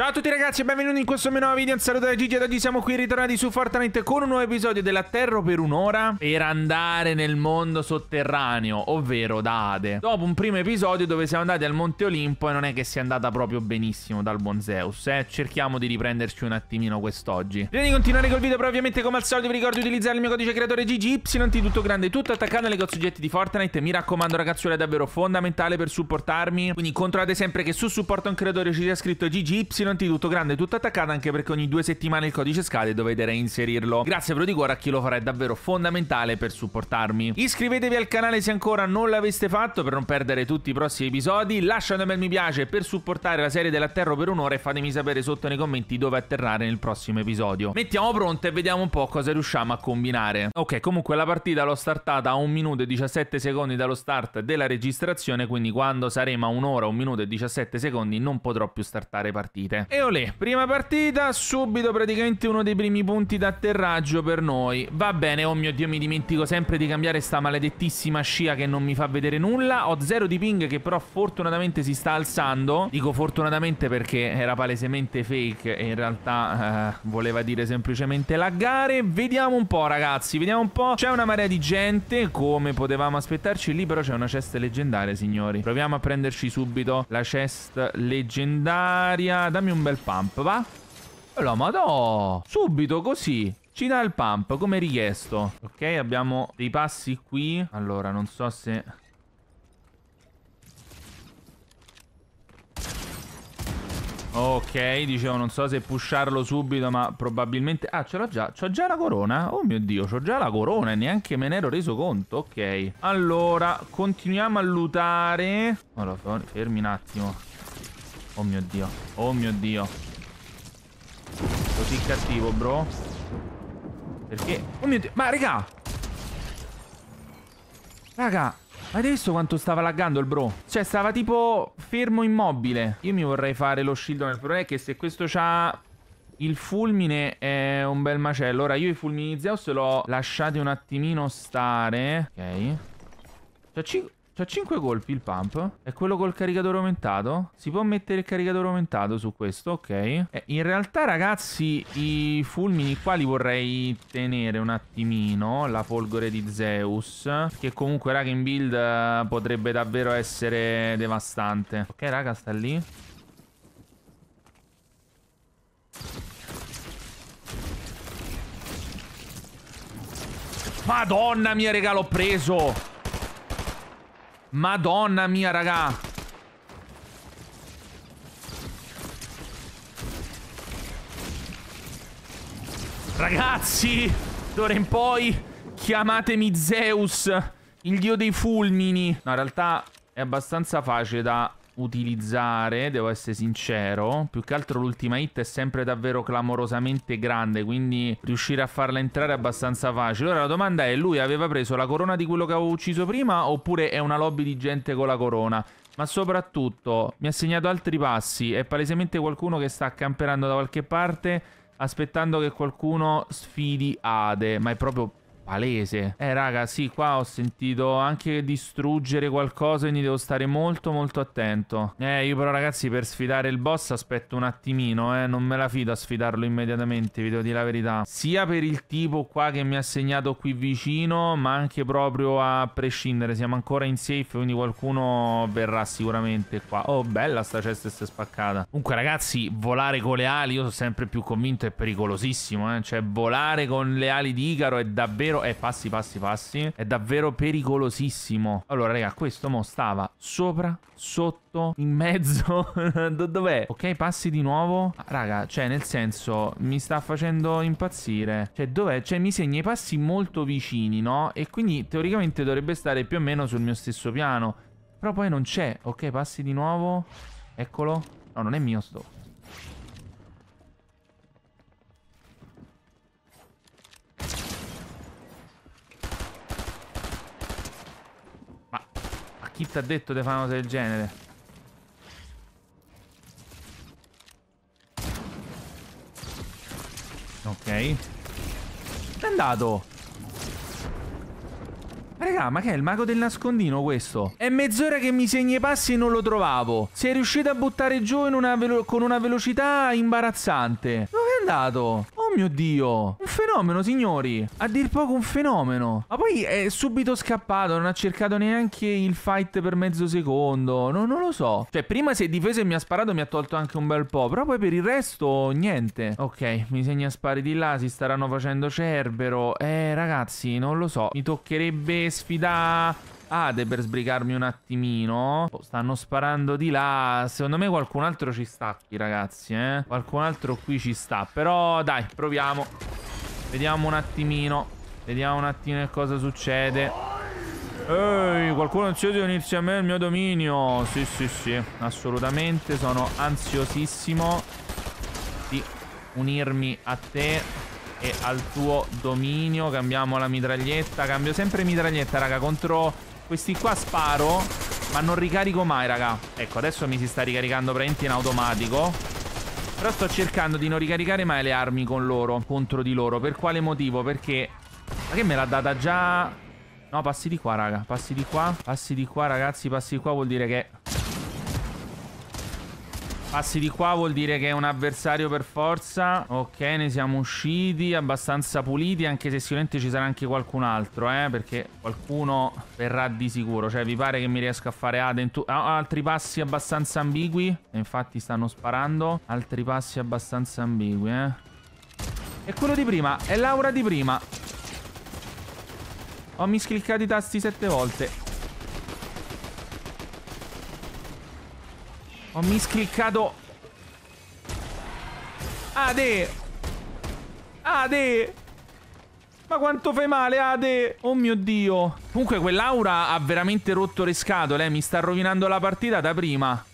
Ciao a tutti ragazzi e benvenuti in questo mio nuovo video, un saluto da Gigi ed oggi siamo qui ritornati su Fortnite con un nuovo episodio della Terra per un'ora per andare nel mondo sotterraneo, ovvero da Ade. Dopo un primo episodio dove siamo andati al Monte Olimpo e non è che sia andata proprio benissimo dal buon Zeus, eh, cerchiamo di riprenderci un attimino quest'oggi. Prima di continuare col video però ovviamente come al solito vi ricordo di utilizzare il mio codice creatore GGY, tutto grande, tutto attaccato alle soggetti di Fortnite, mi raccomando ragazzuola è davvero fondamentale per supportarmi, quindi controllate sempre che su supporto a un creatore ci sia scritto GGY Carino tutto grande tutto attaccato anche perché ogni due settimane il codice scade e dovete reinserirlo. Grazie però di cuore a chi lo farà è davvero fondamentale per supportarmi. Iscrivetevi al canale se ancora non l'aveste fatto per non perdere tutti i prossimi episodi, lasciate un bel mi piace per supportare la serie dell'atterro per un'ora e fatemi sapere sotto nei commenti dove atterrare nel prossimo episodio. Mettiamo pronte e vediamo un po' cosa riusciamo a combinare. Ok, comunque la partita l'ho startata a 1 minuto e 17 secondi dallo start della registrazione, quindi quando saremo a un'ora, 1 minuto e 17 secondi non potrò più startare partite. E olè, prima partita, subito praticamente uno dei primi punti d'atterraggio per noi. Va bene, oh mio Dio, mi dimentico sempre di cambiare sta maledettissima scia che non mi fa vedere nulla. Ho zero di ping che però fortunatamente si sta alzando. Dico fortunatamente perché era palesemente fake e in realtà eh, voleva dire semplicemente laggare. Vediamo un po', ragazzi, vediamo un po'. C'è una marea di gente, come potevamo aspettarci. Lì però c'è una cesta leggendaria, signori. Proviamo a prenderci subito la cesta leggendaria. Da dammi un bel pump, va? E la madò! Subito, così! Ci dà il pump, come richiesto. Ok, abbiamo dei passi qui. Allora, non so se... Ok, dicevo, non so se pusharlo subito, ma probabilmente... Ah, ce l'ho già. C'ho già la corona? Oh mio Dio, c'ho già la corona e neanche me ne ero reso conto. Ok. Allora, continuiamo a lutare. Allora, fermi un attimo. Oh mio dio. Oh mio dio. Così cattivo, bro. Perché? Oh mio dio. Ma, raga. Raga. Hai visto quanto stava laggando il bro? Cioè, stava tipo fermo immobile. Io mi vorrei fare lo shield. Il problema è che se questo c'ha il fulmine è un bel macello. Ora, io i fulmini di Zeus l'ho lasciati un attimino stare. Ok. Cioè, C'ha 5 colpi il pump. È quello col caricatore aumentato? Si può mettere il caricatore aumentato su questo, ok. Eh, in realtà, ragazzi, i fulmini qua li vorrei tenere un attimino. La folgore di Zeus. Che comunque, raga, in build eh, potrebbe davvero essere devastante. Ok, raga, sta lì. Madonna mia, regalo l'ho preso! Madonna mia, raga. Ragazzi, d'ora in poi chiamatemi Zeus, il dio dei fulmini. No, in realtà è abbastanza facile da utilizzare, devo essere sincero. Più che altro l'ultima hit è sempre davvero clamorosamente grande, quindi riuscire a farla entrare è abbastanza facile. Ora la domanda è, lui aveva preso la corona di quello che avevo ucciso prima oppure è una lobby di gente con la corona? Ma soprattutto mi ha segnato altri passi, è palesemente qualcuno che sta camperando da qualche parte aspettando che qualcuno sfidi Ade, ma è proprio palese. Eh, raga, sì, qua ho sentito anche distruggere qualcosa, quindi devo stare molto, molto attento. Eh, io però, ragazzi, per sfidare il boss aspetto un attimino, eh. Non me la fido a sfidarlo immediatamente, vi devo dire la verità. Sia per il tipo qua che mi ha segnato qui vicino, ma anche proprio a prescindere. Siamo ancora in safe, quindi qualcuno verrà sicuramente qua. Oh, bella sta cesta e sta spaccata. Comunque, ragazzi, volare con le ali, io sono sempre più convinto, è pericolosissimo, eh. Cioè, volare con le ali di Icaro è davvero davvero... Eh, passi, passi, passi. È davvero pericolosissimo. Allora, raga, questo mo stava sopra, sotto, in mezzo. Dov'è? Ok, passi di nuovo. Ah, raga, cioè, nel senso, mi sta facendo impazzire. Cioè, dov'è? Cioè, mi segna i passi molto vicini, no? E quindi, teoricamente, dovrebbe stare più o meno sul mio stesso piano. Però poi non c'è. Ok, passi di nuovo. Eccolo. No, non è mio sto. Chi ti ha detto di fare una cosa del genere? Ok. È andato. Raga, ma che è il mago del nascondino questo? È mezz'ora che mi segna i passi e non lo trovavo. Si è riuscito a buttare giù in una con una velocità imbarazzante. Dove è andato? Oh mio Dio! Un fenomeno, signori! A dir poco un fenomeno. Ma poi è subito scappato, non ha cercato neanche il fight per mezzo secondo. No, non lo so. Cioè, prima si è difeso e mi ha sparato, mi ha tolto anche un bel po'. Però poi per il resto, niente. Ok, mi segna spari di là, si staranno facendo Cerbero. Eh, ragazzi, non lo so. Mi toccherebbe sfidare spade ah, per sbrigarmi un attimino. stanno sparando di là. Secondo me qualcun altro ci sta qui, ragazzi, eh. Qualcun altro qui ci sta. Però, dai, proviamo. Vediamo un attimino. Vediamo un attimino che cosa succede. Ehi, qualcuno ansioso di unirsi a me nel mio dominio. Sì, sì, sì. Assolutamente, sono ansiosissimo di unirmi a te e al tuo dominio Cambiamo la mitraglietta Cambio sempre mitraglietta raga contro questi qua sparo, ma non ricarico mai, raga. Ecco, adesso mi si sta ricaricando praticamente in automatico. Però sto cercando di non ricaricare mai le armi con loro, contro di loro. Per quale motivo? Perché... Ma che me l'ha data già... No, passi di qua, raga. Passi di qua. Passi di qua, ragazzi. Passi di qua vuol dire che... Passi di qua vuol dire che è un avversario per forza. Ok, ne siamo usciti abbastanza puliti, anche se sicuramente ci sarà anche qualcun altro, eh, perché qualcuno verrà di sicuro. Cioè, vi pare che mi riesca a fare Aden? Tu altri passi abbastanza ambigui? E Infatti stanno sparando. Altri passi abbastanza ambigui, eh. E quello di prima, è Laura di prima. Ho miscliccato i tasti sette volte. Ho miscliccato. Ade! Ade! Ma quanto fai male, Ade! Oh mio Dio! Comunque quell'aura ha veramente rotto le scatole, eh? Mi sta rovinando la partita da prima.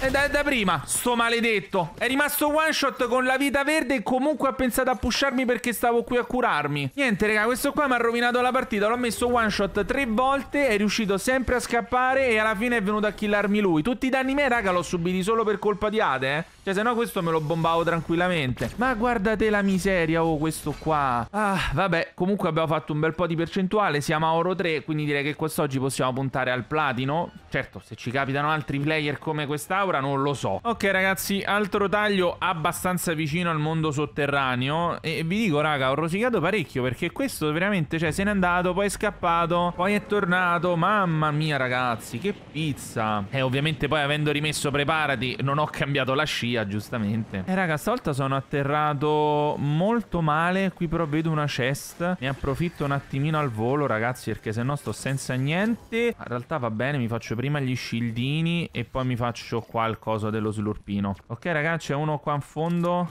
E eh, da, da, prima, sto maledetto. È rimasto one shot con la vita verde e comunque ha pensato a pusharmi perché stavo qui a curarmi. Niente, raga, questo qua mi ha rovinato la partita. L'ho messo one shot tre volte, è riuscito sempre a scappare e alla fine è venuto a killarmi lui. Tutti i danni me, raga, l'ho subiti solo per colpa di Ade, eh. Cioè, se no questo me lo bombavo tranquillamente. Ma guardate la miseria, oh, questo qua. Ah, vabbè, comunque abbiamo fatto un bel po' di percentuale. Siamo a oro 3, quindi direi che quest'oggi possiamo puntare al platino. Certo, se ci capitano altri player come quest'auto Laura non lo so. Ok ragazzi, altro taglio abbastanza vicino al mondo sotterraneo. E vi dico raga, ho rosicato parecchio perché questo veramente, cioè se n'è andato, poi è scappato, poi è tornato. Mamma mia ragazzi, che pizza. E ovviamente poi avendo rimesso preparati non ho cambiato la scia giustamente. E raga, stavolta sono atterrato molto male. Qui però vedo una chest. Ne approfitto un attimino al volo ragazzi perché se no sto senza niente. In realtà va bene, mi faccio prima gli scildini e poi mi faccio qua qua il coso dello slurpino. Ok, ragazzi, c'è uno qua in fondo.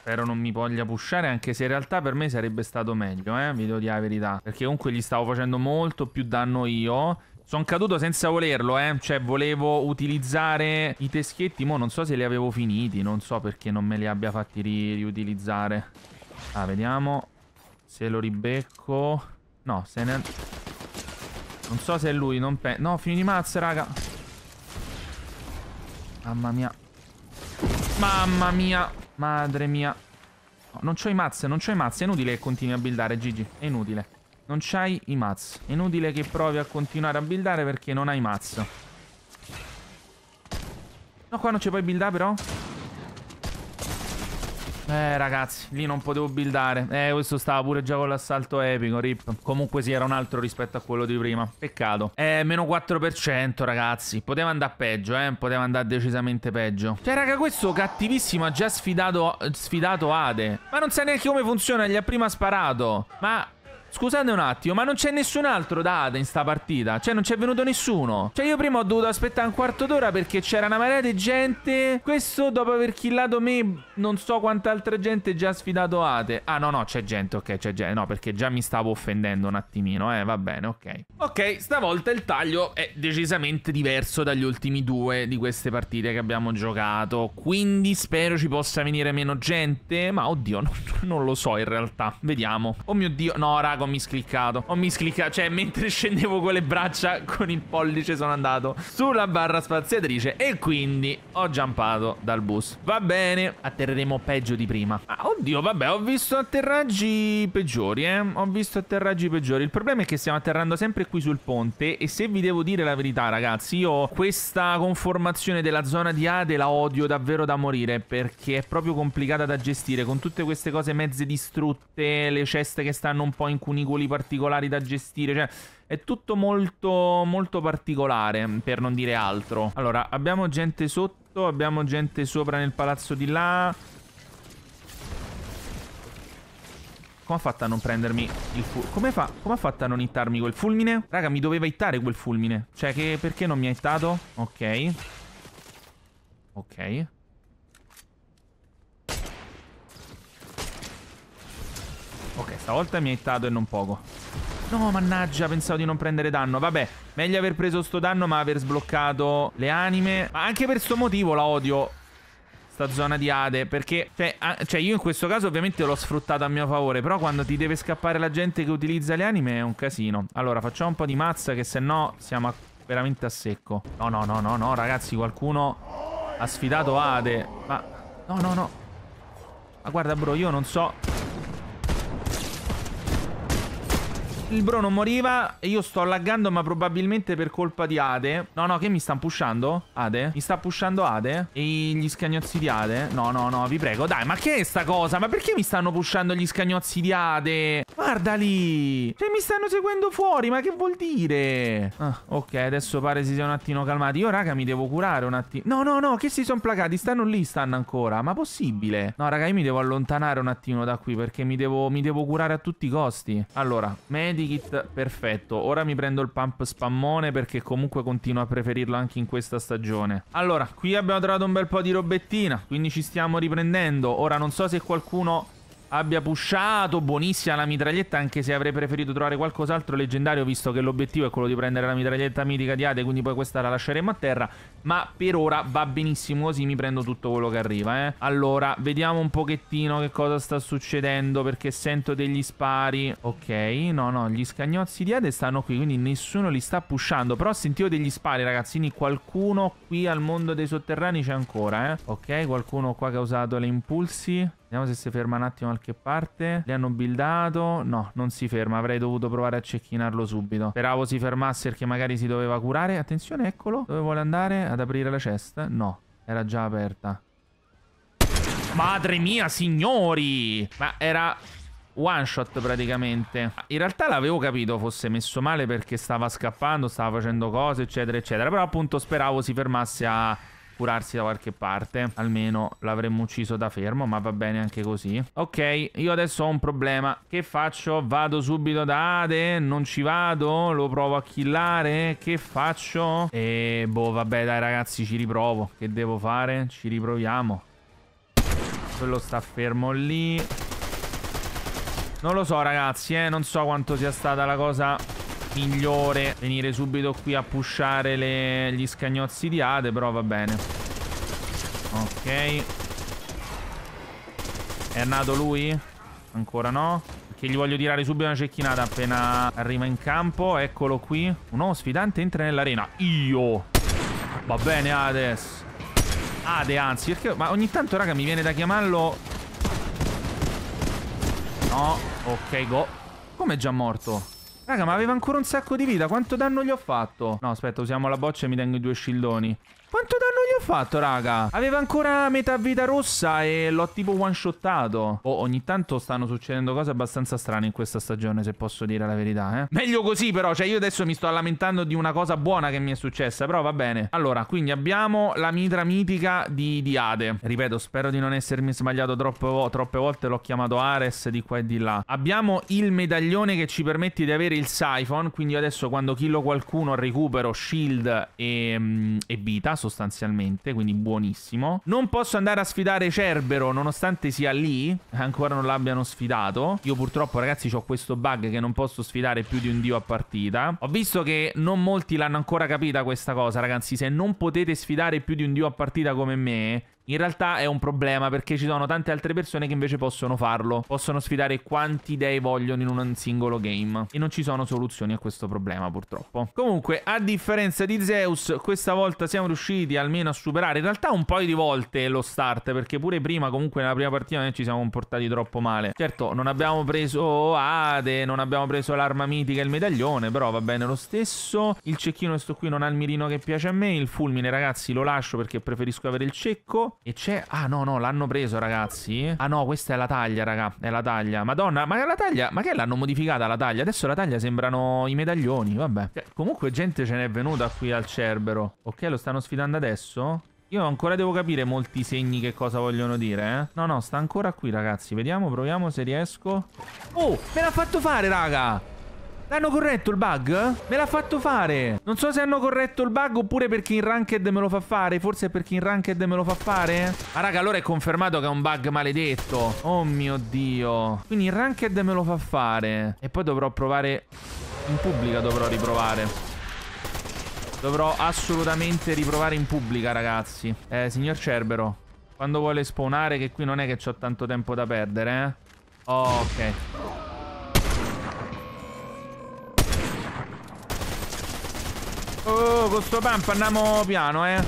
Spero non mi voglia pushare, anche se in realtà per me sarebbe stato meglio, eh, vi devo dire la verità. Perché comunque gli stavo facendo molto più danno io. Sono caduto senza volerlo, eh. Cioè, volevo utilizzare i teschietti, mo non so se li avevo finiti, non so perché non me li abbia fatti ri riutilizzare. Ah, vediamo. Se lo ribecco... No, se ne... Non so se è lui, non pe... No, fini di mazza, raga. Mamma mia. Mamma mia. Madre mia. No, non c'ho i mazzi, non c'ho i mazzi. È inutile che continui a buildare, Gigi. È inutile. Non c'hai i mazzi. È inutile che provi a continuare a buildare perché non hai mazzo. No, qua non ci puoi buildare però. Eh ragazzi, lì non potevo buildare. Eh, questo stava pure già con l'assalto epico, rip. Comunque sì, era un altro rispetto a quello di prima. Peccato. Eh, meno 4%, ragazzi. Poteva andare peggio, eh. Poteva andare decisamente peggio. Cioè, raga, questo cattivissimo ha già sfidato, sfidato Ade. Ma non sa neanche come funziona, gli ha prima sparato. Ma... Scusate un attimo, ma non c'è nessun altro da ADA in sta partita. Cioè, non c'è venuto nessuno. Cioè, io prima ho dovuto aspettare un quarto d'ora perché c'era una marea di gente. Questo dopo aver killato me, non so quant'altra gente già ha sfidato Ate. Ah, no, no, c'è gente, ok, c'è gente. No, perché già mi stavo offendendo un attimino, eh, va bene, ok. Ok, stavolta il taglio è decisamente diverso dagli ultimi due di queste partite che abbiamo giocato. Quindi spero ci possa venire meno gente. Ma oddio, non, non lo so in realtà. Vediamo. Oh mio Dio, no, raga ho miscliccato. Ho miscliccato, cioè mentre scendevo con le braccia con il pollice sono andato sulla barra spaziatrice e quindi ho giampato dal bus. Va bene, atterreremo peggio di prima. Ah, oddio, vabbè, ho visto atterraggi peggiori, eh. Ho visto atterraggi peggiori. Il problema è che stiamo atterrando sempre qui sul ponte e se vi devo dire la verità, ragazzi, io questa conformazione della zona di Ade la odio davvero da morire perché è proprio complicata da gestire con tutte queste cose mezze distrutte, le ceste che stanno un po' in culo alcuni particolari da gestire, cioè è tutto molto, molto particolare, per non dire altro. Allora, abbiamo gente sotto, abbiamo gente sopra nel palazzo di là. Come ha fatto a non prendermi il fulmine? Come, fa Come ha fatto a non hittarmi quel fulmine? Raga, mi doveva hittare quel fulmine. Cioè, che... perché non mi ha hittato? Ok. Ok. Ok, stavolta mi ha hittato e non poco. No, mannaggia, pensavo di non prendere danno. Vabbè, meglio aver preso sto danno ma aver sbloccato le anime. Ma anche per sto motivo la odio sta zona di Ade Perché cioè, cioè, io in questo caso ovviamente l'ho sfruttato a mio favore Però quando ti deve scappare la gente che utilizza le anime è un casino Allora facciamo un po' di mazza che se no siamo a, veramente a secco No no no no no ragazzi qualcuno ha sfidato Ade Ma no no no Ma guarda bro io non so Il bro non moriva Io sto laggando ma probabilmente per colpa di Ade No no che mi stanno pushando? Ade? Mi sta pushando Ade? E gli scagnozzi di Ade? No no no vi prego dai ma che è sta cosa? Ma perché mi stanno pushando gli scagnozzi di Ade? lì Cioè mi stanno seguendo fuori ma che vuol dire? Ah, ok adesso pare si sia un attimo calmati Io raga mi devo curare un attimo No no no che si sono placati Stanno lì stanno ancora Ma possibile? No raga io mi devo allontanare un attimo da qui Perché mi devo, mi devo curare a tutti i costi Allora medico medikit, perfetto. Ora mi prendo il pump spammone perché comunque continuo a preferirlo anche in questa stagione. Allora, qui abbiamo trovato un bel po' di robettina, quindi ci stiamo riprendendo. Ora non so se qualcuno abbia pushato, buonissima la mitraglietta, anche se avrei preferito trovare qualcos'altro leggendario, visto che l'obiettivo è quello di prendere la mitraglietta mitica di Ade, quindi poi questa la lasceremo a terra, ma per ora va benissimo così, mi prendo tutto quello che arriva, eh. Allora, vediamo un pochettino che cosa sta succedendo, perché sento degli spari. Ok, no, no, gli scagnozzi di Ade stanno qui, quindi nessuno li sta pushando, però sentivo degli spari, ragazzini, qualcuno qui al mondo dei sotterranei c'è ancora, eh. Ok, qualcuno qua che ha usato le impulsi. Vediamo se si ferma un attimo da qualche parte. Li hanno buildato. No, non si ferma. Avrei dovuto provare a cecchinarlo subito. Speravo si fermasse perché magari si doveva curare. Attenzione, eccolo. Dove vuole andare? Ad aprire la cesta? No, era già aperta. Madre mia, signori! Ma era one shot praticamente. In realtà l'avevo capito fosse messo male perché stava scappando, stava facendo cose, eccetera, eccetera. Però appunto speravo si fermasse a curarsi da qualche parte. Almeno l'avremmo ucciso da fermo, ma va bene anche così. Ok, io adesso ho un problema. Che faccio? Vado subito da Ade? Non ci vado? Lo provo a killare? Che faccio? E boh, vabbè, dai ragazzi, ci riprovo. Che devo fare? Ci riproviamo. Quello sta fermo lì. Non lo so, ragazzi, eh. Non so quanto sia stata la cosa migliore venire subito qui a pushare le... gli scagnozzi di Ade, però va bene. Ok. È nato lui? Ancora no. Che gli voglio tirare subito una cecchinata appena arriva in campo. Eccolo qui. Un nuovo sfidante entra nell'arena. Io. Va bene, Hades. Ade, anzi, perché... Ma ogni tanto, raga, mi viene da chiamarlo... No. Ok, go. Come è già morto? Raga, ma aveva ancora un sacco di vita. Quanto danno gli ho fatto? No, aspetta, usiamo la boccia e mi tengo i due scildoni. Quanto danno? ho fatto, raga? Aveva ancora metà vita rossa e l'ho tipo one-shottato. Oh, ogni tanto stanno succedendo cose abbastanza strane in questa stagione, se posso dire la verità, eh. Meglio così, però. Cioè, io adesso mi sto lamentando di una cosa buona che mi è successa, però va bene. Allora, quindi abbiamo la mitra mitica di, di Ade. Ripeto, spero di non essermi sbagliato troppe, troppe volte. L'ho chiamato Ares di qua e di là. Abbiamo il medaglione che ci permette di avere il Siphon, quindi adesso quando killo qualcuno recupero shield e, mm, e vita, sostanzialmente sicuramente, quindi buonissimo. Non posso andare a sfidare Cerbero nonostante sia lì, ancora non l'abbiano sfidato. Io purtroppo ragazzi ho questo bug che non posso sfidare più di un dio a partita. Ho visto che non molti l'hanno ancora capita questa cosa ragazzi, se non potete sfidare più di un dio a partita come me... In realtà è un problema perché ci sono tante altre persone che invece possono farlo. Possono sfidare quanti dei vogliono in un singolo game. E non ci sono soluzioni a questo problema purtroppo. Comunque, a differenza di Zeus, questa volta siamo riusciti almeno a superare in realtà un paio di volte lo start. Perché pure prima, comunque nella prima partita, noi ci siamo comportati troppo male. Certo, non abbiamo preso Ade, non abbiamo preso l'arma mitica e il medaglione. Però va bene lo stesso. Il cecchino questo qui non ha il mirino che piace a me. Il fulmine, ragazzi, lo lascio perché preferisco avere il cecco. E c'è... Ah no no l'hanno preso ragazzi Ah no questa è la taglia raga È la taglia Madonna ma è la taglia Ma che l'hanno modificata la taglia Adesso la taglia sembrano i medaglioni Vabbè cioè, Comunque gente ce n'è venuta qui al Cerbero Ok lo stanno sfidando adesso io ancora devo capire molti segni che cosa vogliono dire, eh. No, no, sta ancora qui, ragazzi. Vediamo, proviamo se riesco. Oh, me l'ha fatto fare, raga! L'hanno corretto il bug? Me l'ha fatto fare. Non so se hanno corretto il bug oppure perché in ranked me lo fa fare. Forse è perché in ranked me lo fa fare. Ma raga, allora è confermato che è un bug maledetto. Oh mio Dio. Quindi in ranked me lo fa fare. E poi dovrò provare... In pubblica dovrò riprovare. Dovrò assolutamente riprovare in pubblica, ragazzi. Eh, signor Cerbero. Quando vuole spawnare, che qui non è che ho tanto tempo da perdere, eh. Oh, ok. Oh, con sto pump andiamo piano, eh.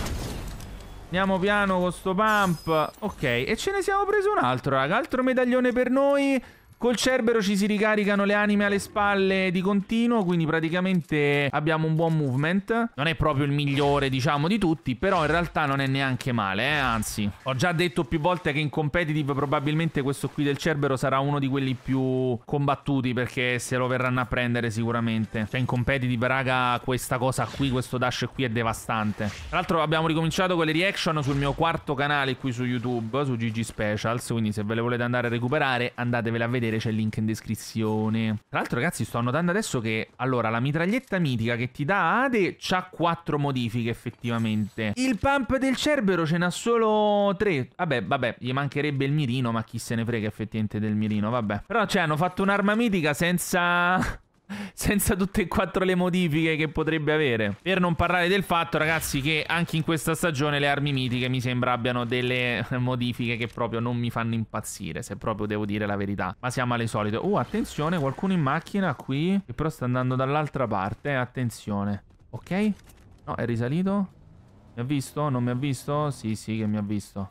Andiamo piano con sto pump. Ok, e ce ne siamo preso un altro, raga. Altro medaglione per noi. Col Cerbero ci si ricaricano le anime alle spalle di continuo, quindi praticamente abbiamo un buon movement. Non è proprio il migliore, diciamo, di tutti, però in realtà non è neanche male, eh? anzi. Ho già detto più volte che in competitive probabilmente questo qui del Cerbero sarà uno di quelli più combattuti, perché se lo verranno a prendere sicuramente. Cioè in competitive, raga, questa cosa qui, questo dash qui è devastante. Tra l'altro abbiamo ricominciato con le reaction sul mio quarto canale qui su YouTube, su GG Specials, quindi se ve le volete andare a recuperare andatevele a vedere vedere, c'è il link in descrizione. Tra l'altro ragazzi sto notando adesso che, allora, la mitraglietta mitica che ti dà Ade c'ha quattro modifiche effettivamente. Il pump del Cerbero ce n'ha solo tre. Vabbè, vabbè, gli mancherebbe il mirino, ma chi se ne frega effettivamente del mirino, vabbè. Però, cioè, hanno fatto un'arma mitica senza... senza tutte e quattro le modifiche che potrebbe avere. Per non parlare del fatto, ragazzi, che anche in questa stagione le armi mitiche mi sembra abbiano delle modifiche che proprio non mi fanno impazzire, se proprio devo dire la verità. Ma siamo alle solite. Uh, attenzione, qualcuno in macchina qui, che però sta andando dall'altra parte, eh, attenzione. Ok? No, è risalito? Mi ha visto? Non mi ha visto? Sì, sì che mi ha visto.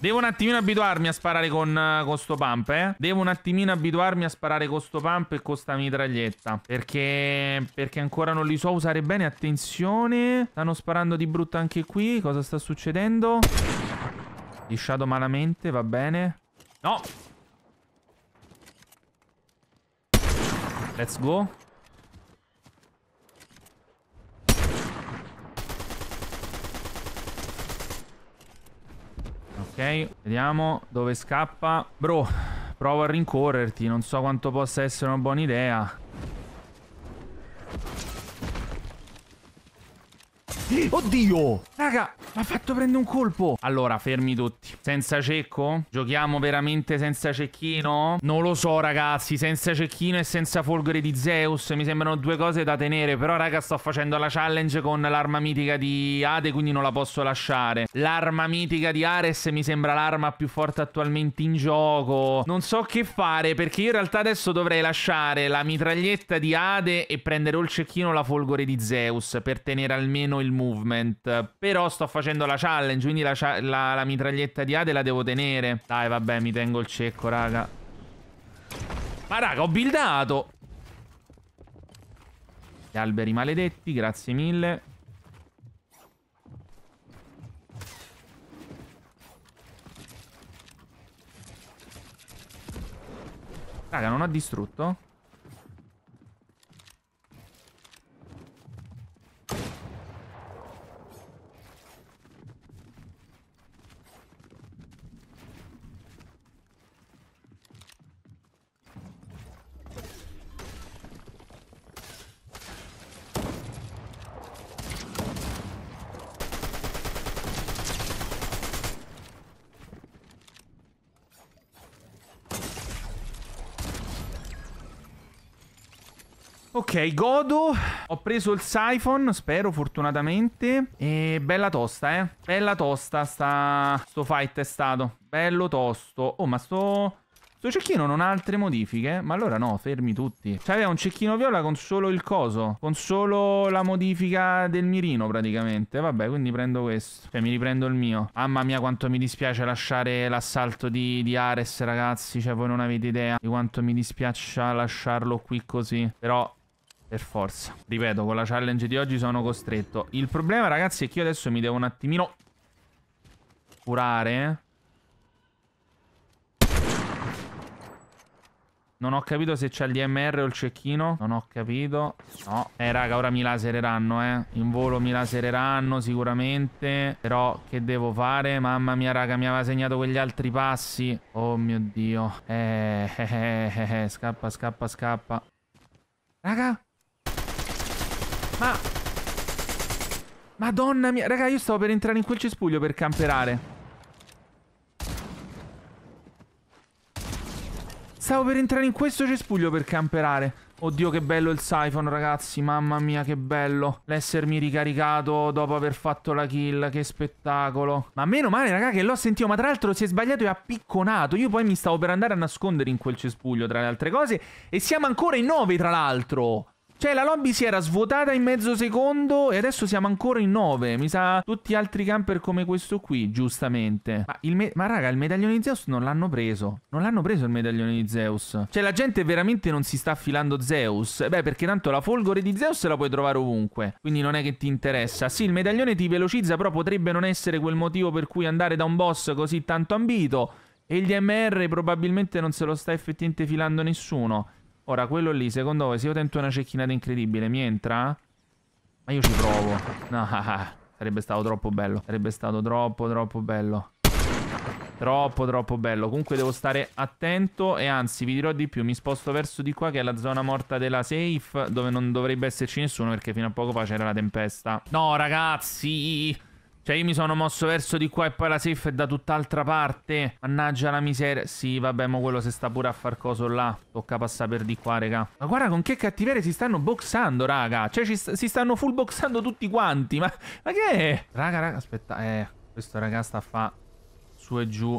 Devo un attimino abituarmi a sparare con, uh, con sto pump, eh. Devo un attimino abituarmi a sparare con sto pump e con sta mitraglietta. Perché... Perché ancora non li so usare bene. Attenzione. Stanno sparando di brutto anche qui. Cosa sta succedendo? Lisciato malamente, va bene. No! Let's go. Ok, vediamo dove scappa. Bro, provo a rincorrerti. Non so quanto possa essere una buona idea. Oddio! Raga, mi ha fatto prendere un colpo. Allora, fermi tutti. Senza cecco? Giochiamo veramente senza cecchino? Non lo so, ragazzi. Senza cecchino e senza folgore di Zeus mi sembrano due cose da tenere. Però, raga, sto facendo la challenge con l'arma mitica di Ade, quindi non la posso lasciare. L'arma mitica di Ares mi sembra l'arma più forte attualmente in gioco. Non so che fare, perché io in realtà adesso dovrei lasciare la mitraglietta di Ade e prendere o il cecchino o la folgore di Zeus per tenere almeno il movement. Però sto facendo la challenge, quindi la, la, la mitraglietta di Ade la devo tenere. Dai, vabbè, mi tengo il cecco, raga. Ma raga, ho buildato! Gli alberi maledetti, grazie mille. Raga, non ho distrutto? godo. Ho preso il siphon, spero, fortunatamente. E bella tosta, eh. Bella tosta sta... sto fight è stato. Bello tosto. Oh, ma sto... Sto cecchino non ha altre modifiche? Ma allora no, fermi tutti. Cioè un cecchino viola con solo il coso. Con solo la modifica del mirino praticamente. Vabbè, quindi prendo questo. Cioè mi riprendo il mio. Mamma mia quanto mi dispiace lasciare l'assalto di, di, Ares ragazzi. Cioè voi non avete idea di quanto mi dispiace lasciarlo qui così. Però per forza. Ripeto, con la challenge di oggi sono costretto. Il problema, ragazzi, è che io adesso mi devo un attimino... Curare, eh. Non ho capito se c'è il DMR o il cecchino. Non ho capito. No. Eh, raga, ora mi lasereranno, eh. In volo mi lasereranno sicuramente. Però che devo fare? Mamma mia, raga, mi aveva segnato quegli altri passi. Oh mio Dio. Eh, eh, eh, eh, eh. eh. scappa, scappa, scappa. Raga, ma... Madonna mia, raga, io stavo per entrare in quel cespuglio per camperare. Stavo per entrare in questo cespuglio per camperare. Oddio che bello il siphon ragazzi, mamma mia che bello L'essermi ricaricato dopo aver fatto la kill, che spettacolo Ma meno male raga che l'ho sentito, ma tra l'altro si è sbagliato e ha picconato Io poi mi stavo per andare a nascondere in quel cespuglio tra le altre cose E siamo ancora in nove, tra l'altro cioè, la lobby si era svuotata in mezzo secondo e adesso siamo ancora in 9. Mi sa tutti altri camper come questo qui, giustamente. Ma, il ma raga, il medaglione di Zeus non l'hanno preso. Non l'hanno preso il medaglione di Zeus. Cioè, la gente veramente non si sta affilando Zeus. Eh, beh, perché tanto la folgore di Zeus la puoi trovare ovunque. Quindi non è che ti interessa. Sì, il medaglione ti velocizza, però potrebbe non essere quel motivo per cui andare da un boss così tanto ambito. E il DMR probabilmente non se lo sta effettivamente filando nessuno. Ora, quello lì, secondo voi, se io tento una cecchinata incredibile, mi entra? Ma io ci provo. No, sarebbe stato troppo bello. Sarebbe stato troppo, troppo bello. Troppo, troppo bello. Comunque devo stare attento e anzi, vi dirò di più. Mi sposto verso di qua, che è la zona morta della safe, dove non dovrebbe esserci nessuno, perché fino a poco fa c'era la tempesta. No, ragazzi! Cioè io mi sono mosso verso di qua e poi la safe è da tutt'altra parte. Mannaggia la miseria. Sì, vabbè, ma quello se sta pure a far coso là. Tocca passare per di qua, raga. Ma guarda con che cattiveria si stanno boxando, raga. Cioè st si stanno full boxando tutti quanti. Ma, ma che è? Raga, raga, aspetta. Eh, questo raga sta a fa su e giù.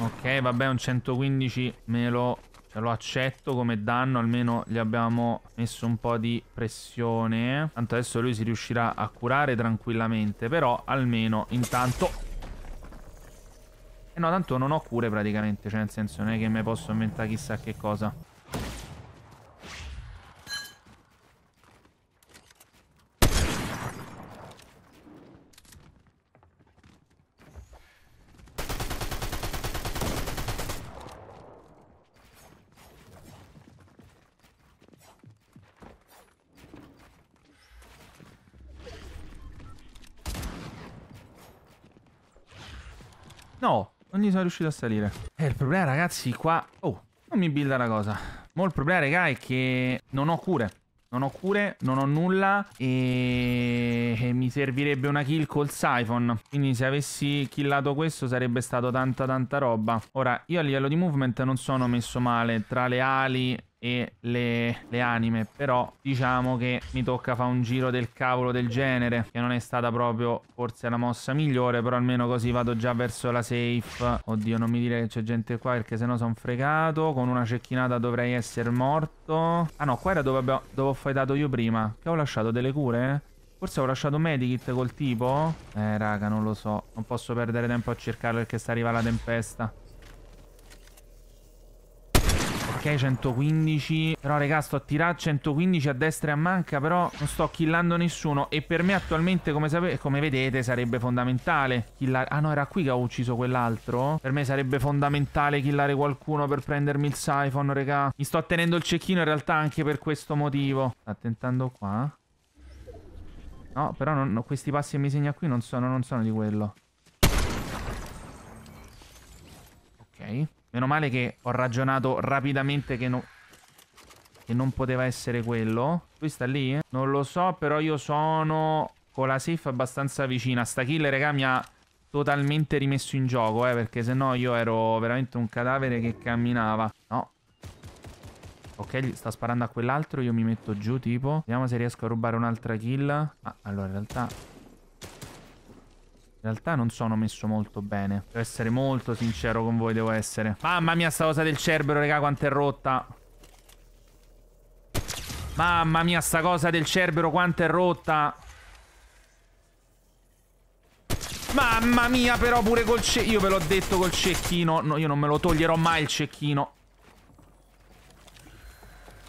Ok, vabbè, un 115 me lo cioè lo accetto come danno, almeno gli abbiamo messo un po' di pressione. Tanto adesso lui si riuscirà a curare tranquillamente, però almeno intanto... E eh no, tanto non ho cure praticamente, cioè nel senso non è che mi posso inventare chissà che cosa. No, non gli sono riuscito a salire. eh, il problema, ragazzi, qua... Oh, non mi builda la cosa. Ma il problema, raga, è che non ho cure. Non ho cure, non ho nulla e... e mi servirebbe una kill col Siphon. Quindi se avessi killato questo sarebbe stato tanta tanta roba. Ora, io a livello di movement non sono messo male. Tra le ali e le, le, anime però diciamo che mi tocca fare un giro del cavolo del genere che non è stata proprio forse la mossa migliore però almeno così vado già verso la safe oddio non mi dire che c'è gente qua perché sennò sono fregato con una cecchinata dovrei essere morto ah no qua era dove, abbiamo, dove ho fightato io prima che ho lasciato delle cure Forse ho lasciato un medikit col tipo? Eh raga non lo so Non posso perdere tempo a cercarlo perché sta arrivando la tempesta Ok 115 Però raga sto a tirare 115 a destra e a manca Però non sto killando nessuno E per me attualmente come, come vedete sarebbe fondamentale killare Ah no era qui che ho ucciso quell'altro Per me sarebbe fondamentale killare qualcuno Per prendermi il siphon raga Mi sto tenendo il cecchino in realtà anche per questo motivo Sta tentando qua No però non, no, questi passi che mi segna qui non sono, non sono di quello Meno male che ho ragionato rapidamente che, no... che non poteva essere quello. Lui sta lì? Non lo so, però io sono con la safe abbastanza vicina. Sta kill, raga, mi ha totalmente rimesso in gioco, eh, perché sennò io ero veramente un cadavere che camminava. No. Ok, sta sparando a quell'altro, io mi metto giù, tipo. Vediamo se riesco a rubare un'altra kill. Ah, allora, in realtà in realtà non sono messo molto bene. Devo essere molto sincero con voi, devo essere. Mamma mia, sta cosa del cerbero, raga, quanto è rotta. Mamma mia, sta cosa del cerbero, quanto è rotta. Mamma mia, però pure col cecchino. Io ve l'ho detto col cecchino. No, io non me lo toglierò mai il cecchino.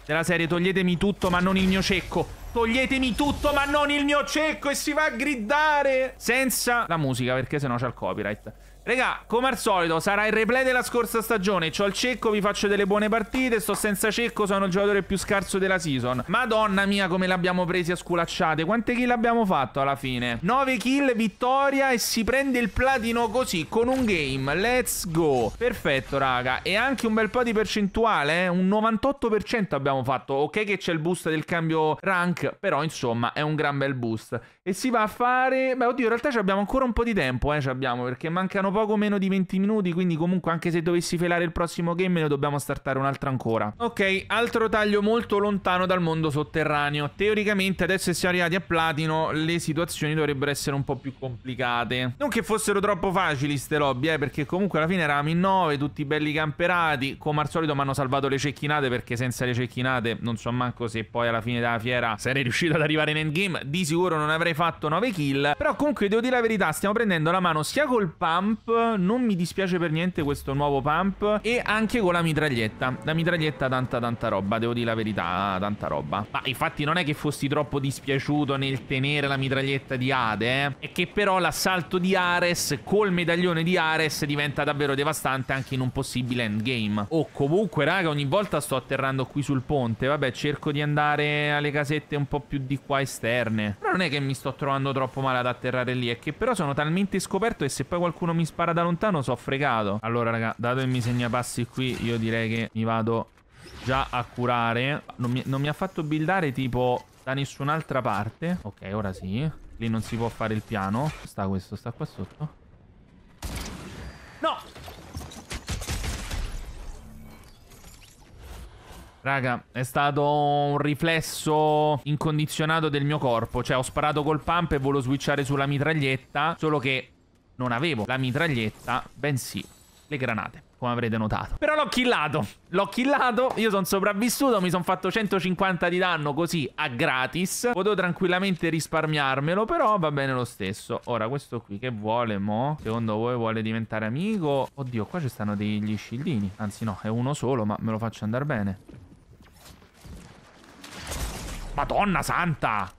Della serie, toglietemi tutto, ma non il mio cecco. Toglietemi tutto ma non il mio cecco e si va a gridare senza la musica perché sennò c'è il copyright. Regà, come al solito, sarà il replay della scorsa stagione. C'ho il cecco, vi faccio delle buone partite. Sto senza cecco, sono il giocatore più scarso della season. Madonna mia, come l'abbiamo presi a sculacciate. Quante kill abbiamo fatto alla fine? 9 kill, vittoria e si prende il platino così, con un game. Let's go. Perfetto, raga. E anche un bel po' di percentuale, eh? Un 98% abbiamo fatto. Ok che c'è il boost del cambio rank, però insomma è un gran bel boost. E si va a fare... Beh, oddio, in realtà abbiamo ancora un po' di tempo, eh, abbiamo, perché mancano poco meno di 20 minuti, quindi comunque anche se dovessi felare il prossimo game ne dobbiamo startare un'altra ancora. Ok, altro taglio molto lontano dal mondo sotterraneo. Teoricamente adesso che siamo arrivati a Platino le situazioni dovrebbero essere un po' più complicate. Non che fossero troppo facili ste lobby, eh, perché comunque alla fine eravamo in 9, tutti belli camperati. Come al solito mi hanno salvato le cecchinate perché senza le cecchinate non so manco se poi alla fine della fiera sarei riuscito ad arrivare in endgame. Di sicuro non avrei fatto 9 kill. Però comunque devo dire la verità, stiamo prendendo la mano sia col pump pump, non mi dispiace per niente questo nuovo pump e anche con la mitraglietta. La mitraglietta tanta tanta roba, devo dire la verità, tanta roba. Ma infatti non è che fossi troppo dispiaciuto nel tenere la mitraglietta di Ade, eh? è che però l'assalto di Ares col medaglione di Ares diventa davvero devastante anche in un possibile endgame. O oh, comunque raga, ogni volta sto atterrando qui sul ponte, vabbè cerco di andare alle casette un po' più di qua esterne. Però non è che mi sto trovando troppo male ad atterrare lì, è che però sono talmente scoperto che se poi qualcuno mi spara da lontano so fregato Allora raga dato che mi segna passi qui Io direi che mi vado già a curare Non mi, non mi ha fatto buildare tipo da nessun'altra parte Ok ora sì Lì non si può fare il piano Sta questo sta qua sotto No Raga, è stato un riflesso incondizionato del mio corpo. Cioè, ho sparato col pump e volevo switchare sulla mitraglietta. Solo che non avevo la mitraglietta, bensì le granate come avrete notato. Però l'ho killato, l'ho killato, io sono sopravvissuto, mi sono fatto 150 di danno così a gratis. Potevo tranquillamente risparmiarmelo, però va bene lo stesso. Ora, questo qui che vuole, mo? Secondo voi vuole diventare amico? Oddio, qua ci stanno degli scildini. Anzi no, è uno solo, ma me lo faccio andare bene. Madonna santa!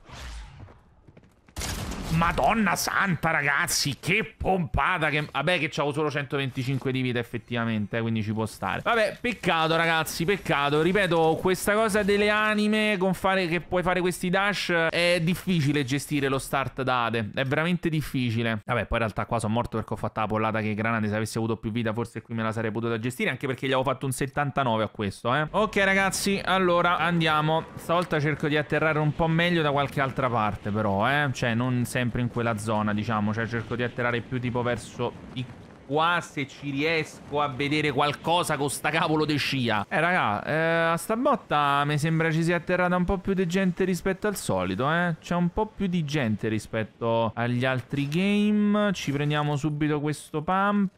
Madonna santa, ragazzi, che pompata che... Vabbè che c'avevo solo 125 di vita effettivamente, eh, quindi ci può stare. Vabbè, peccato ragazzi, peccato. Ripeto, questa cosa delle anime con fare che puoi fare questi dash è difficile gestire lo start da Ade, è veramente difficile. Vabbè, poi in realtà qua sono morto perché ho fatto la pollata che i Granate se avessi avuto più vita forse qui me la sarei potuta gestire, anche perché gli avevo fatto un 79 a questo, eh. Ok ragazzi, allora andiamo. Stavolta cerco di atterrare un po' meglio da qualche altra parte però, eh. Cioè, non sempre sempre in quella zona, diciamo. Cioè, cerco di atterrare più tipo verso di qua se ci riesco a vedere qualcosa con sta cavolo di scia. Eh, raga, eh, a sta botta mi sembra ci sia atterrata un po' più di gente rispetto al solito, eh. C'è un po' più di gente rispetto agli altri game. Ci prendiamo subito questo pump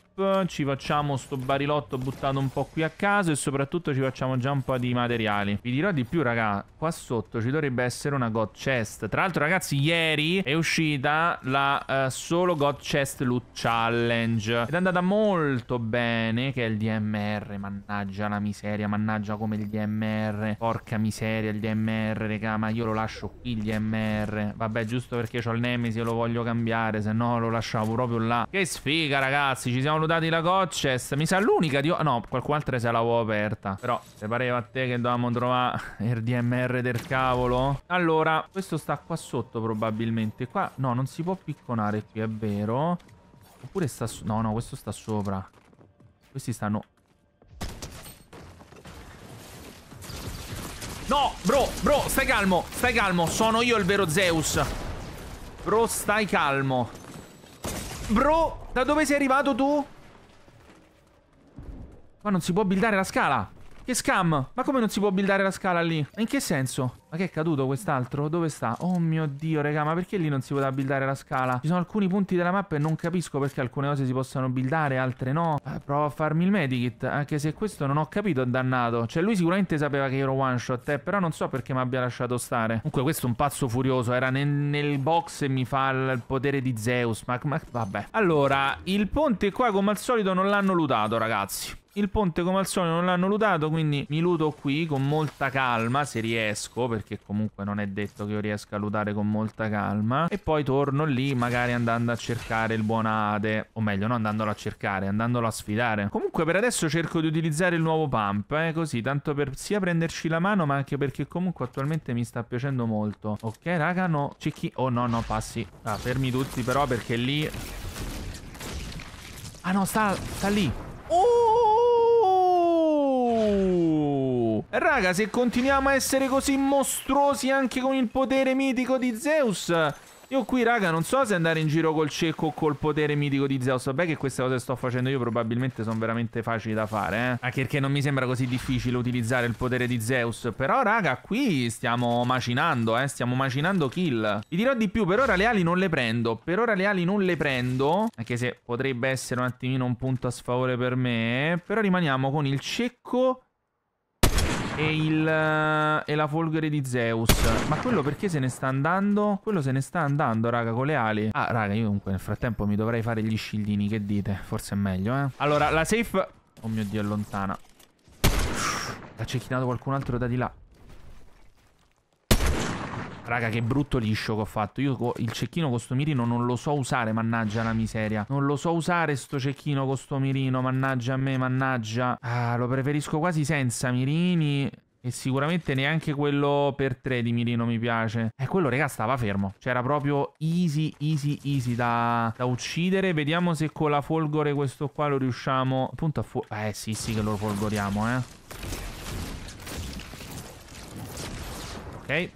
ci facciamo sto barilotto buttato un po' qui a caso e soprattutto ci facciamo già un po' di materiali. Vi dirò di più, raga, qua sotto ci dovrebbe essere una god chest. Tra l'altro, ragazzi, ieri è uscita la uh, solo god chest loot challenge. Ed è andata molto bene, che è il DMR, mannaggia la miseria, mannaggia come il DMR. Porca miseria il DMR, raga, ma io lo lascio qui il DMR. Vabbè, giusto perché ho il Nemesis e lo voglio cambiare, se no lo lasciavo proprio là. Che sfiga, ragazzi, ci siamo salutati la Gocces. Mi sa l'unica di... No, qualcun'altra se l'avevo aperta. Però, se pareva a te che dovevamo trovare il DMR del cavolo. Allora, questo sta qua sotto probabilmente. Qua, no, non si può picconare qui, è vero. Oppure sta... No, no, questo sta sopra. Questi stanno... No, bro, bro, stai calmo, stai calmo. Sono io il vero Zeus. Bro, stai calmo. Bro, da dove sei arrivato tu? Qua non si può buildare la scala. Che scam! Ma come non si può buildare la scala lì? Ma in che senso? Ma che è caduto quest'altro? Dove sta? Oh mio dio, raga, ma perché lì non si poteva buildare la scala? Ci sono alcuni punti della mappa e non capisco perché alcune cose si possano buildare, altre no. Eh, provo a farmi il medikit, anche se questo non ho capito, dannato. Cioè, lui sicuramente sapeva che ero one shot, eh, però non so perché mi abbia lasciato stare. Comunque, questo è un pazzo furioso, era nel, nel box e mi fa il potere di Zeus, ma, ma vabbè. Allora, il ponte qua, come al solito, non l'hanno lootato, ragazzi. Il ponte come al solito non l'hanno lutato, quindi mi luto qui con molta calma, se riesco, perché comunque non è detto che io riesca a lutare con molta calma. E poi torno lì, magari andando a cercare il buon Ade, o meglio, non andandolo a cercare, andandolo a sfidare. Comunque per adesso cerco di utilizzare il nuovo pump, eh, così, tanto per sia prenderci la mano, ma anche perché comunque attualmente mi sta piacendo molto. Ok, raga, no, c'è chi... Oh no, no, passi. Ah, fermi tutti però, perché lì... Ah no, sta, sta lì. Oh! Uh. Raga, se continuiamo a essere così mostruosi anche con il potere mitico di Zeus, io qui, raga, non so se andare in giro col cieco o col potere mitico di Zeus. Vabbè che queste cose sto facendo io probabilmente sono veramente facili da fare, eh. Anche perché non mi sembra così difficile utilizzare il potere di Zeus. Però, raga, qui stiamo macinando, eh. Stiamo macinando kill. Vi dirò di più, per ora le ali non le prendo. Per ora le ali non le prendo. Anche se potrebbe essere un attimino un punto a sfavore per me. Però rimaniamo con il cecco e, il, eh, e la folgore di Zeus. Ma quello perché se ne sta andando? Quello se ne sta andando, raga, con le ali. Ah, raga, io comunque nel frattempo mi dovrei fare gli scildini, che dite? Forse è meglio, eh. Allora, la safe... Oh mio Dio, è lontana. L'ha cecchinato qualcun altro da di là. Raga, che brutto liscio che ho fatto. Io il cecchino con sto mirino non lo so usare, mannaggia la miseria. Non lo so usare sto cecchino con sto mirino, mannaggia a me, mannaggia. Ah, lo preferisco quasi senza mirini. E sicuramente neanche quello per tre di mirino mi piace. E eh, quello, raga, stava fermo. Cioè, era proprio easy, easy, easy da, da, uccidere. Vediamo se con la folgore questo qua lo riusciamo... Appunto a fo... Eh, sì, sì che lo folgoriamo, eh. Ok.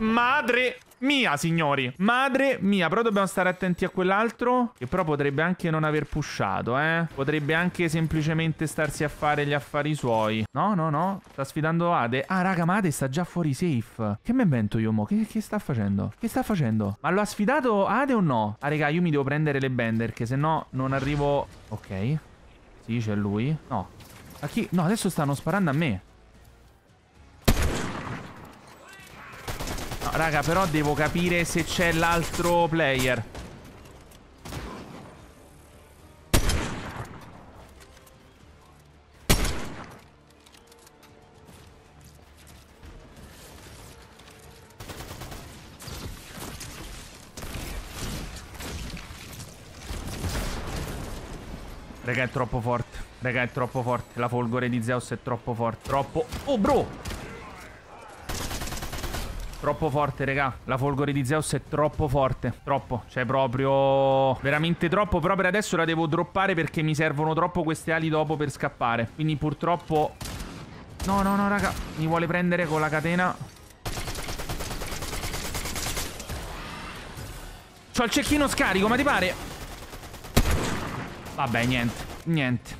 Madre mia, signori. Madre mia, però dobbiamo stare attenti a quell'altro. Che però potrebbe anche non aver pushato, eh. Potrebbe anche semplicemente starsi a fare gli affari suoi. No, no, no. Sta sfidando Ade. Ah, raga, ma Ade sta già fuori safe. Che mi invento io, mo? Che, che, sta facendo? Che sta facendo? Ma lo ha sfidato Ade o no? Ah, raga, io mi devo prendere le bender, che se no non arrivo... Ok. Sì, c'è lui. No. A chi? No, adesso stanno sparando a me. No, raga, però devo capire se c'è l'altro player. Raga, è troppo forte. Raga, è troppo forte. La folgore di Zeus è troppo forte. Troppo... Oh, bro! Troppo forte, raga. La folgore di Zeus è troppo forte. Troppo. Cioè, proprio... Veramente troppo. Però per adesso la devo droppare perché mi servono troppo queste ali dopo per scappare. Quindi purtroppo... No, no, no, raga. Mi vuole prendere con la catena. C'ho il cecchino scarico, ma ti pare? Vabbè, niente. Niente.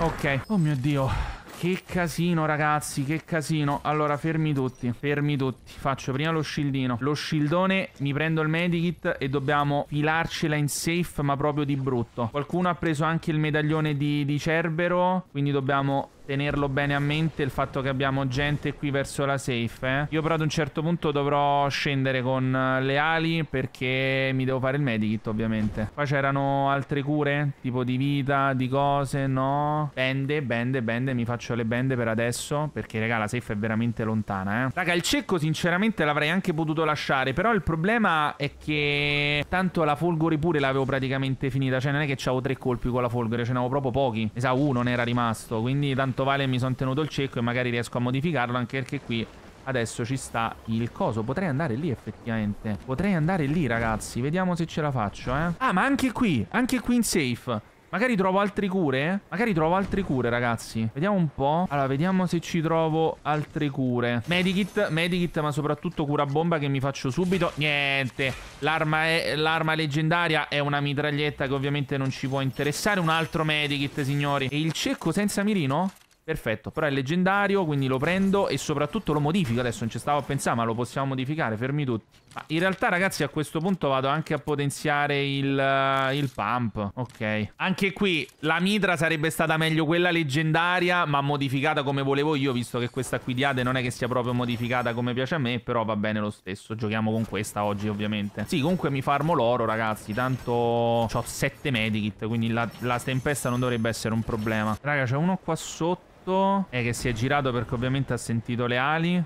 Ok. Oh mio Dio. Che casino, ragazzi, che casino. Allora, fermi tutti, fermi tutti. Faccio prima lo shieldino. Lo shieldone, mi prendo il medikit e dobbiamo filarcela in safe, ma proprio di brutto. Qualcuno ha preso anche il medaglione di, di Cerbero, quindi dobbiamo tenerlo bene a mente il fatto che abbiamo gente qui verso la safe. Eh? Io però ad un certo punto dovrò scendere con eh, le ali perché mi devo fare il medikit ovviamente. Qua c'erano altre cure tipo di vita, di cose, no? Bende, bende, bende, mi faccio le bende per adesso perché raga la safe è veramente lontana. Eh? Raga il cecco sinceramente l'avrei anche potuto lasciare però il problema è che tanto la folgore pure l'avevo praticamente finita. Cioè non è che avevo tre colpi con la folgore, ce n'avevo proprio pochi. Mi sa uno ne era rimasto quindi tanto quanto vale mi sono tenuto il cecco e magari riesco a modificarlo anche perché qui adesso ci sta il coso. Potrei andare lì effettivamente. Potrei andare lì ragazzi. Vediamo se ce la faccio eh. Ah ma anche qui. Anche qui in safe. Magari trovo altre cure Magari trovo altre cure ragazzi Vediamo un po' Allora vediamo se ci trovo altre cure Medikit Medikit ma soprattutto cura bomba che mi faccio subito Niente L'arma leggendaria è una mitraglietta che ovviamente non ci può interessare Un altro medikit signori E il cecco senza mirino? Perfetto, però è leggendario, quindi lo prendo e soprattutto lo modifico. Adesso non ci stavo a pensare, ma lo possiamo modificare, fermi tutti. Ma in realtà, ragazzi, a questo punto vado anche a potenziare il, uh, il pump. Ok. Anche qui, la mitra sarebbe stata meglio quella leggendaria, ma modificata come volevo io, visto che questa qui di Ade non è che sia proprio modificata come piace a me, però va bene lo stesso. Giochiamo con questa oggi, ovviamente. Sì, comunque mi farmo l'oro, ragazzi. Tanto ho 7 medikit, quindi la, la tempesta non dovrebbe essere un problema. Raga, c'è uno qua sotto morto. Eh, che si è girato perché ovviamente ha sentito le ali.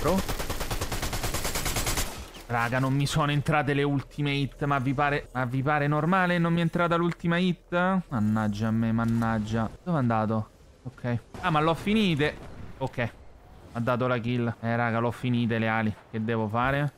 Bro. Raga, non mi sono entrate le ultime hit, ma vi pare, ma vi pare normale non mi è entrata l'ultima hit? Mannaggia a me, mannaggia. Dove è andato? Ok. Ah, ma l'ho finite. Ok. Ha dato la kill. Eh, raga, l'ho finite le ali. Che devo fare?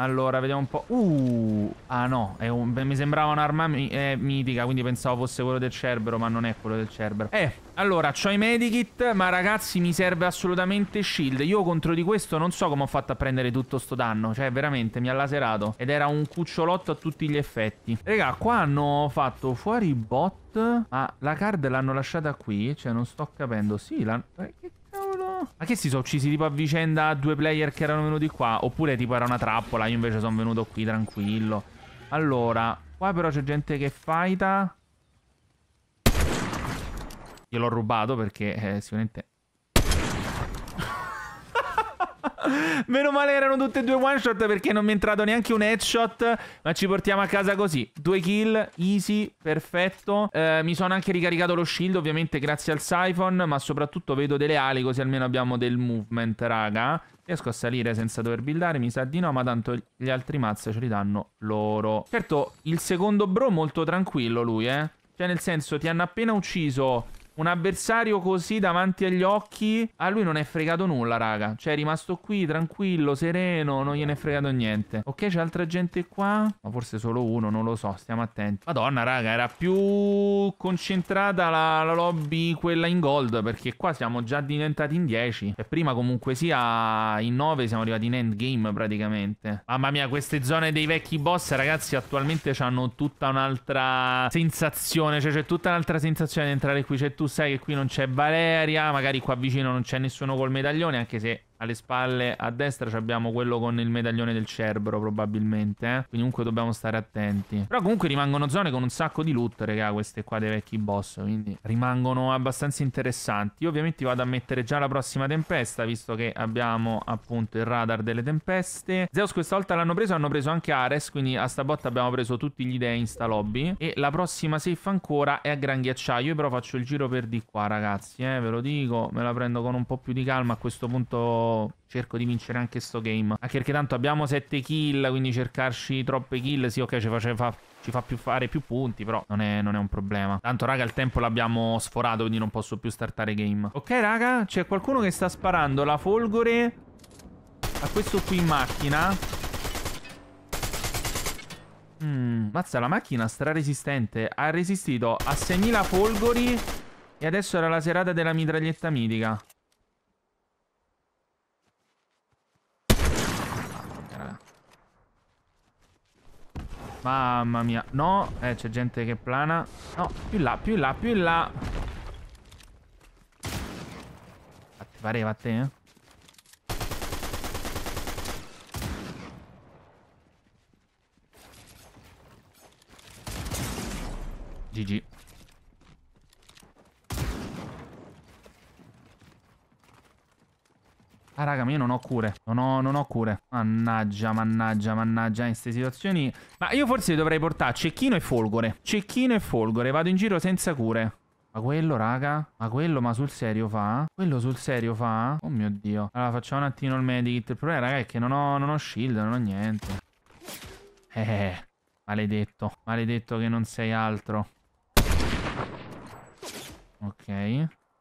Allora, vediamo un po'. Uh, ah no, un... mi sembrava un'arma mi... eh, mitica, quindi pensavo fosse quello del Cerbero, ma non è quello del Cerbero. Eh, allora, ho i medikit, ma ragazzi mi serve assolutamente shield. Io contro di questo non so come ho fatto a prendere tutto sto danno, cioè veramente mi ha laserato. Ed era un cucciolotto a tutti gli effetti. Raga, qua hanno fatto fuori bot, ma ah, la card l'hanno lasciata qui, cioè non sto capendo. Sì, l'hanno... Eh, che ma che si sono uccisi tipo a vicenda due player che erano venuti qua? Oppure tipo era una trappola, io invece sono venuto qui tranquillo. Allora, qua però c'è gente che fighta. l'ho rubato perché eh, sicuramente Meno male erano tutte e due one shot perché non mi è entrato neanche un headshot. Ma ci portiamo a casa così. Due kill, easy, perfetto. Eh, mi sono anche ricaricato lo shield, ovviamente grazie al siphon. Ma soprattutto vedo delle ali, così almeno abbiamo del movement, raga. Riesco a salire senza dover buildare? Mi sa di no, ma tanto gli altri mazza ce li danno loro. Certo, il secondo bro molto tranquillo lui, eh. Cioè, nel senso, ti hanno appena ucciso un avversario così davanti agli occhi, a lui non è fregato nulla, raga. Cioè, è rimasto qui tranquillo, sereno, non gliene è fregato niente. Ok, c'è altra gente qua. Ma forse solo uno, non lo so, stiamo attenti. Madonna, raga, era più concentrata la, la lobby quella in gold, perché qua siamo già diventati in 10. E prima comunque sia in 9 siamo arrivati in endgame praticamente. Mamma mia, queste zone dei vecchi boss, ragazzi, attualmente hanno tutta un'altra sensazione. Cioè, c'è tutta un'altra sensazione di entrare qui. C'è tu tu sai che qui non c'è Valeria, magari qua vicino non c'è nessuno col medaglione, anche se alle spalle a destra abbiamo quello con il medaglione del Cerbero probabilmente eh? Quindi comunque dobbiamo stare attenti Però comunque rimangono zone con un sacco di loot raga queste qua dei vecchi boss Quindi rimangono abbastanza interessanti Io ovviamente vado a mettere già la prossima tempesta Visto che abbiamo appunto il radar delle tempeste Zeus questa volta l'hanno preso Hanno preso anche Ares Quindi a sta botta abbiamo preso tutti gli dei in sta lobby E la prossima safe ancora è a Gran Ghiacciaio Io però faccio il giro per di qua ragazzi eh? Ve lo dico Me la prendo con un po' più di calma a questo punto cerco, di vincere anche sto game. Anche perché tanto abbiamo 7 kill, quindi cercarci troppe kill, sì ok ci, face, fa, ci fa più fare più punti, però non è, non è, un problema. Tanto raga il tempo l'abbiamo sforato, quindi non posso più startare game. Ok raga, c'è qualcuno che sta sparando la folgore a questo qui in macchina. Mmm, mazza la macchina straresistente Ha resistito a 6000 folgori E adesso era la serata della mitraglietta mitica Mamma mia. No, eh, c'è gente che plana. No, più là, più là, più là. Ma ti pareva a te, eh? GG. Ah raga ma io non ho cure Non ho, non ho cure Mannaggia mannaggia mannaggia In queste situazioni Ma io forse dovrei portare cecchino e folgore Cecchino e folgore Vado in giro senza cure ma quello, raga? Ma quello, ma sul serio fa? Quello sul serio fa? Oh mio Dio. Allora, facciamo un attimo il medikit. Il problema, raga, è che non ho, non ho shield, non ho niente. Eh, maledetto. Maledetto che non sei altro. Ok.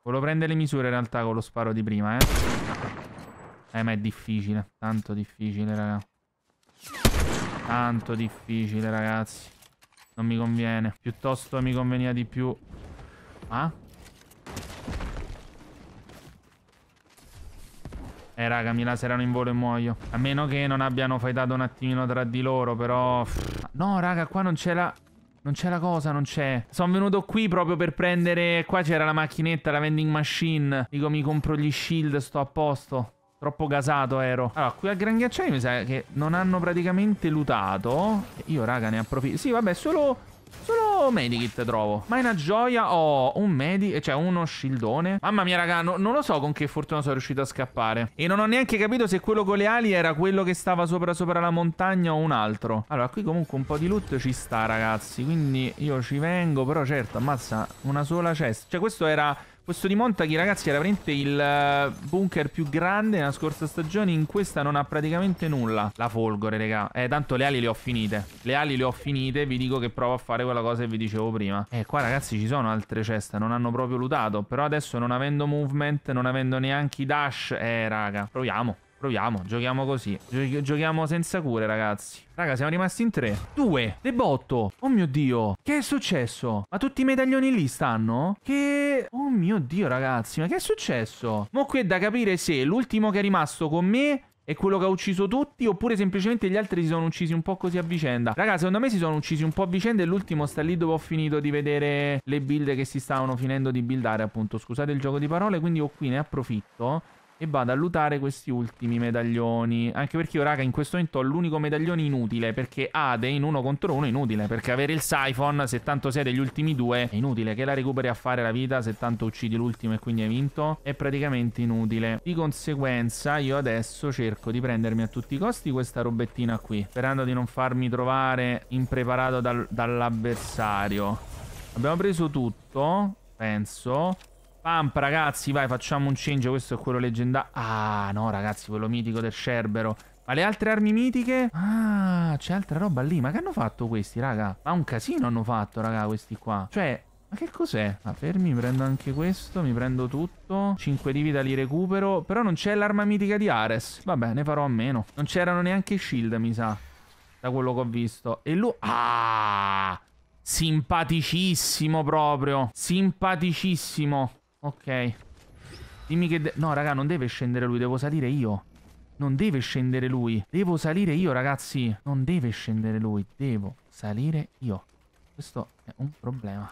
Volevo prendere le misure, in realtà, con lo sparo di prima, eh. Eh, ma è difficile. Tanto difficile, raga. Tanto difficile, ragazzi. Non mi conviene. Piuttosto mi conveniva di più. Ah? Eh, raga, mi laserano in volo e muoio. A meno che non abbiano fightato un attimino tra di loro, però... No, raga, qua non c'è la... Non c'è la cosa, non c'è. Sono venuto qui proprio per prendere... Qua c'era la macchinetta, la vending machine. Dico, mi compro gli shield, sto a posto. Troppo gasato ero. Allora, qui al Gran mi sa che non hanno praticamente lutato. Io, raga, ne approfitto. Sì, vabbè, solo... Solo medikit trovo. Ma è una gioia. Ho oh, un medi, cioè uno shieldone. Mamma mia, raga, no, non lo so con che fortuna sono riuscito a scappare. E non ho neanche capito se quello con le ali era quello che stava sopra sopra la montagna o un altro. Allora, qui comunque un po' di loot ci sta, ragazzi. Quindi io ci vengo. Però certo, ammazza, una sola cesta. Cioè, questo era... Questo di Montaghi, ragazzi, era veramente il eh, bunker più grande nella scorsa stagione. In questa non ha praticamente nulla. La folgore, raga. Eh, tanto le ali le ho finite. Le ali le ho finite. Vi dico che provo a fare quella cosa che vi dicevo prima. Eh, qua, ragazzi, ci sono altre ceste. Non hanno proprio lutato. Però adesso, non avendo movement, non avendo neanche i dash... Eh, raga, proviamo. Proviamo, giochiamo così Gio Giochiamo senza cure ragazzi Raga siamo rimasti in tre Due Debotto Oh mio dio Che è successo? Ma tutti i medaglioni lì stanno? Che... Oh mio dio ragazzi Ma che è successo? Mo qui è da capire se l'ultimo che è rimasto con me è quello che ha ucciso tutti oppure semplicemente gli altri si sono uccisi un po' così a vicenda Raga secondo me si sono uccisi un po' a vicenda e l'ultimo sta lì dove ho finito di vedere le build che si stavano finendo di buildare appunto Scusate il gioco di parole quindi ho qui ne approfitto e vado a lutare questi ultimi medaglioni. Anche perché io, raga, in questo momento ho l'unico medaglione inutile. Perché Ade in uno contro uno è inutile. Perché avere il Siphon, se tanto sei degli ultimi due, è inutile. Che la recuperi a fare la vita, se tanto uccidi l'ultimo e quindi hai vinto, è praticamente inutile. Di conseguenza, io adesso cerco di prendermi a tutti i costi questa robettina qui. Sperando di non farmi trovare impreparato dal, dall'avversario. Abbiamo preso tutto, penso. Pamp, ragazzi, vai, facciamo un change. Questo è quello leggendario. Ah, no, ragazzi, quello mitico del Cerbero. Ma le altre armi mitiche? Ah, c'è altra roba lì. Ma che hanno fatto questi, raga? Ma un casino hanno fatto, raga, questi qua. Cioè, ma che cos'è? Ah, fermi, prendo anche questo, mi prendo tutto. 5 di vita li recupero. Però non c'è l'arma mitica di Ares. Vabbè, ne farò a meno. Non c'erano neanche shield, mi sa. Da quello che ho visto. E lui... Ah! Simpaticissimo proprio. Simpaticissimo. Ok. Dimmi che... No, raga, non deve scendere lui, devo salire io. Non deve scendere lui. Devo salire io, ragazzi. Non deve scendere lui, devo salire io. Questo è un problema.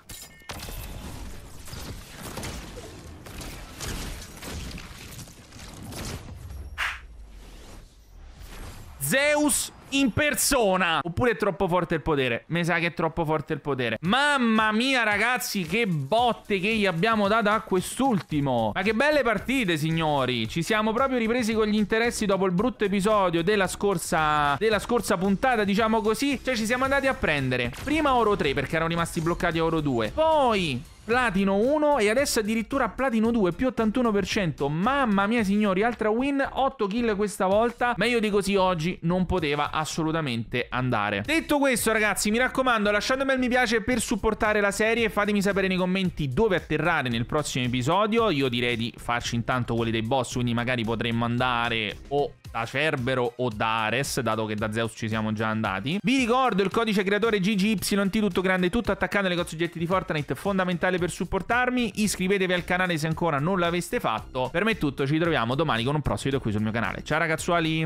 Zeus in persona Oppure è troppo forte il potere Mi sa che è troppo forte il potere Mamma mia ragazzi che botte che gli abbiamo dato a quest'ultimo Ma che belle partite signori Ci siamo proprio ripresi con gli interessi dopo il brutto episodio della scorsa Della scorsa puntata diciamo così Cioè ci siamo andati a prendere Prima oro 3 perché erano rimasti bloccati a oro 2 Poi Platino 1 e adesso addirittura Platino 2 più 81%. Mamma mia signori, altra win, 8 kill questa volta. Meglio di così oggi non poteva assolutamente andare. Detto questo ragazzi, mi raccomando lasciate un bel mi piace per supportare la serie. Fatemi sapere nei commenti dove atterrare nel prossimo episodio. Io direi di farci intanto quelli dei boss, quindi magari potremmo andare o da Cerbero o da Ares, dato che da Zeus ci siamo già andati. Vi ricordo il codice creatore GGYT, tutto grande tutto, attaccato attaccando le oggetti di Fortnite, fondamentale per supportarmi. Iscrivetevi al canale se ancora non l'aveste fatto. Per me è tutto, ci troviamo domani con un prossimo video qui sul mio canale. Ciao ragazzuoli!